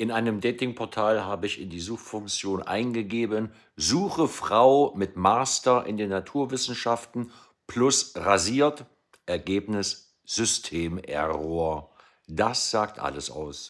In einem Datingportal habe ich in die Suchfunktion eingegeben, suche Frau mit Master in den Naturwissenschaften plus rasiert. Ergebnis Systemerror. Das sagt alles aus.